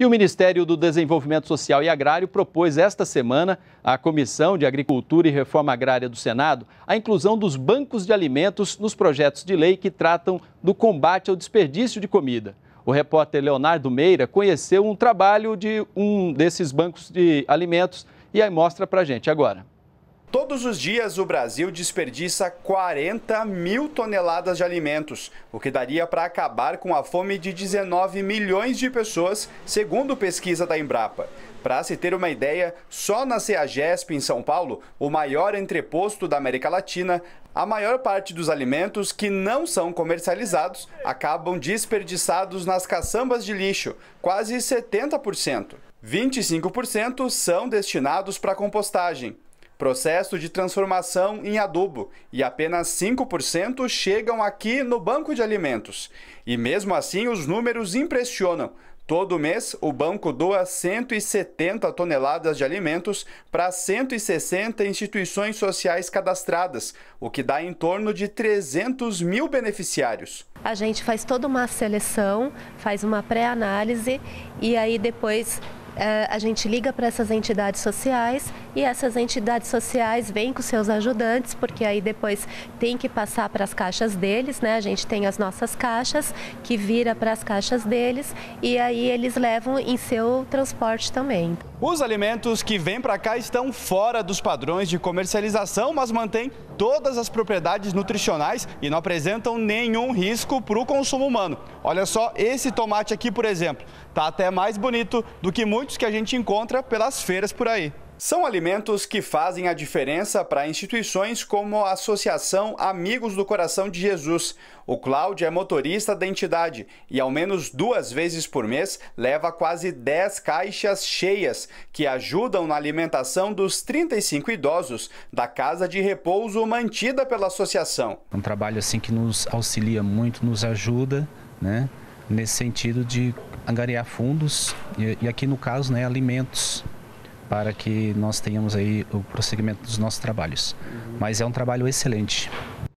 E o Ministério do Desenvolvimento Social e Agrário propôs esta semana à Comissão de Agricultura e Reforma Agrária do Senado a inclusão dos bancos de alimentos nos projetos de lei que tratam do combate ao desperdício de comida. O repórter Leonardo Meira conheceu um trabalho de um desses bancos de alimentos e aí mostra para gente agora. Todos os dias, o Brasil desperdiça 40 mil toneladas de alimentos, o que daria para acabar com a fome de 19 milhões de pessoas, segundo pesquisa da Embrapa. Para se ter uma ideia, só na CEAGESP, em São Paulo, o maior entreposto da América Latina, a maior parte dos alimentos que não são comercializados acabam desperdiçados nas caçambas de lixo, quase 70%. 25% são destinados para compostagem, processo de transformação em adubo e apenas 5% chegam aqui no banco de alimentos. E mesmo assim, os números impressionam. Todo mês, o banco doa 170 toneladas de alimentos para 160 instituições sociais cadastradas, o que dá em torno de 300 mil beneficiários. A gente faz toda uma seleção, faz uma pré-análise e aí depois eh, a gente liga para essas entidades sociais e essas entidades sociais vêm com seus ajudantes, porque aí depois tem que passar para as caixas deles, né? A gente tem as nossas caixas, que vira para as caixas deles, e aí eles levam em seu transporte também. Os alimentos que vêm para cá estão fora dos padrões de comercialização, mas mantêm todas as propriedades nutricionais e não apresentam nenhum risco para o consumo humano. Olha só esse tomate aqui, por exemplo, tá até mais bonito do que muitos que a gente encontra pelas feiras por aí. São alimentos que fazem a diferença para instituições como a Associação Amigos do Coração de Jesus. O Cláudio é motorista da entidade e, ao menos duas vezes por mês, leva quase 10 caixas cheias que ajudam na alimentação dos 35 idosos da casa de repouso mantida pela associação. Um trabalho assim que nos auxilia muito, nos ajuda, né? Nesse sentido de angariar fundos e, e aqui no caso, né, alimentos para que nós tenhamos aí o prosseguimento dos nossos trabalhos. Uhum. Mas é um trabalho excelente.